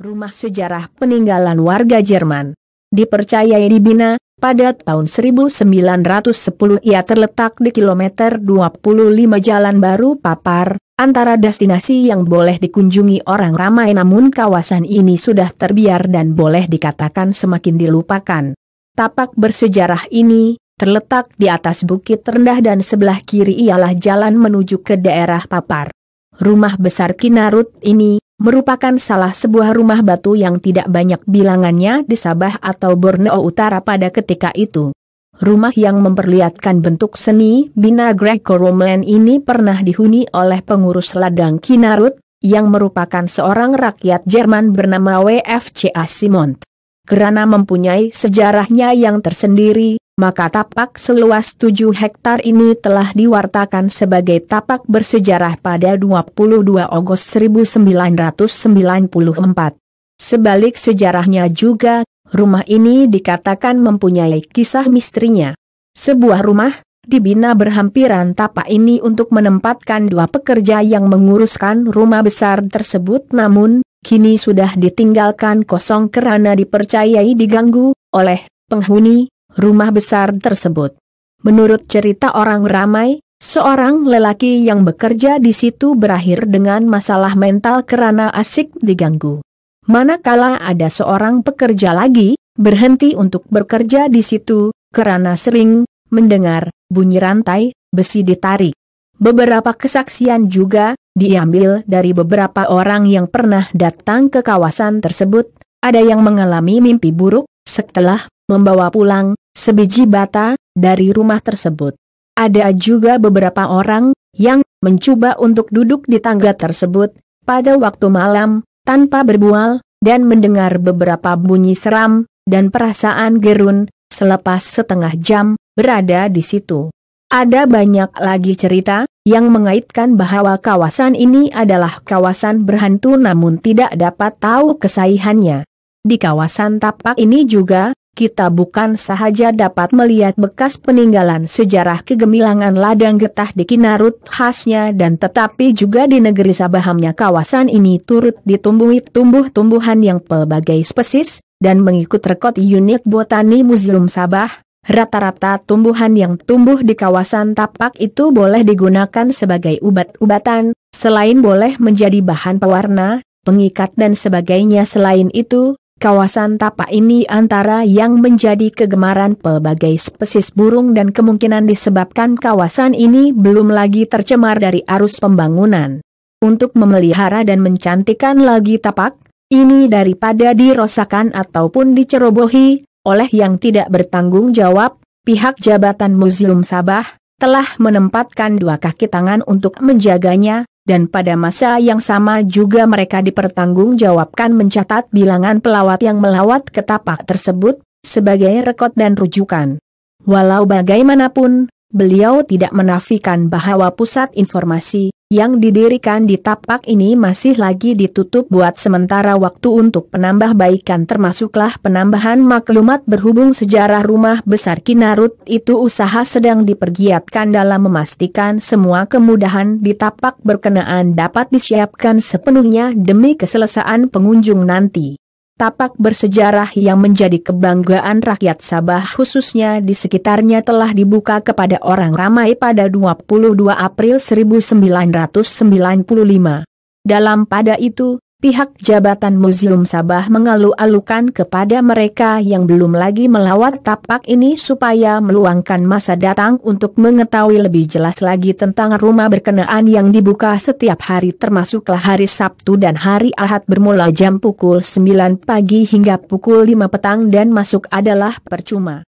rumah sejarah peninggalan warga Jerman. Dipercaya dibina, pada tahun 1910 ia terletak di kilometer 25 Jalan Baru Papar, antara destinasi yang boleh dikunjungi orang ramai namun kawasan ini sudah terbiar dan boleh dikatakan semakin dilupakan. Tapak bersejarah ini, terletak di atas bukit rendah dan sebelah kiri ialah jalan menuju ke daerah Papar. Rumah besar Kinarut ini, merupakan salah sebuah rumah batu yang tidak banyak bilangannya di Sabah atau Borneo Utara pada ketika itu. Rumah yang memperlihatkan bentuk seni Bina Greco-Roman ini pernah dihuni oleh pengurus ladang Kinarut, yang merupakan seorang rakyat Jerman bernama WFC Simont, Kerana mempunyai sejarahnya yang tersendiri, maka tapak seluas 7 hektar ini telah diwartakan sebagai tapak bersejarah pada 22 Agustus 1994. Sebalik sejarahnya juga, rumah ini dikatakan mempunyai kisah misterinya. Sebuah rumah, dibina berhampiran tapak ini untuk menempatkan dua pekerja yang menguruskan rumah besar tersebut namun, kini sudah ditinggalkan kosong karena dipercayai diganggu, oleh, penghuni, rumah besar tersebut. Menurut cerita orang ramai, seorang lelaki yang bekerja di situ berakhir dengan masalah mental karena asik diganggu. Manakala ada seorang pekerja lagi, berhenti untuk bekerja di situ, karena sering mendengar bunyi rantai, besi ditarik. Beberapa kesaksian juga diambil dari beberapa orang yang pernah datang ke kawasan tersebut. Ada yang mengalami mimpi buruk setelah membawa pulang sebiji bata, dari rumah tersebut. Ada juga beberapa orang, yang, mencoba untuk duduk di tangga tersebut, pada waktu malam, tanpa berbual, dan mendengar beberapa bunyi seram, dan perasaan gerun, selepas setengah jam, berada di situ. Ada banyak lagi cerita, yang mengaitkan bahwa kawasan ini adalah kawasan berhantu namun tidak dapat tahu kesaihannya. Di kawasan tapak ini juga, kita bukan sahaja dapat melihat bekas peninggalan sejarah kegemilangan ladang getah di Kinarut khasnya dan tetapi juga di negeri Sabahamnya kawasan ini turut ditumbuhi tumbuh-tumbuhan yang pelbagai spesies, dan mengikut rekod unit botani Museum Sabah, rata-rata tumbuhan yang tumbuh di kawasan tapak itu boleh digunakan sebagai ubat-ubatan, selain boleh menjadi bahan pewarna, pengikat dan sebagainya selain itu, Kawasan tapak ini antara yang menjadi kegemaran pelbagai spesies burung dan kemungkinan disebabkan kawasan ini belum lagi tercemar dari arus pembangunan. Untuk memelihara dan mencantikan lagi tapak, ini daripada dirosakan ataupun dicerobohi, oleh yang tidak bertanggung jawab, pihak jabatan Museum Sabah, telah menempatkan dua kaki tangan untuk menjaganya, dan pada masa yang sama juga mereka dipertanggungjawabkan mencatat bilangan pelawat yang melawat ke tapak tersebut, sebagai rekod dan rujukan. Walau bagaimanapun, beliau tidak menafikan bahwa pusat informasi, yang didirikan di tapak ini masih lagi ditutup buat sementara waktu untuk penambahbaikan termasuklah penambahan maklumat berhubung sejarah rumah besar Kinarut itu usaha sedang dipergiatkan dalam memastikan semua kemudahan di tapak berkenaan dapat disiapkan sepenuhnya demi keselesaan pengunjung nanti tapak bersejarah yang menjadi kebanggaan rakyat Sabah khususnya di sekitarnya telah dibuka kepada orang ramai pada 22 April 1995. Dalam pada itu, pihak jabatan Museum Sabah mengalu-alukan kepada mereka yang belum lagi melawat tapak ini supaya meluangkan masa datang untuk mengetahui lebih jelas lagi tentang rumah berkenaan yang dibuka setiap hari termasuklah hari Sabtu dan hari Ahad bermula jam pukul 9 pagi hingga pukul 5 petang dan masuk adalah percuma.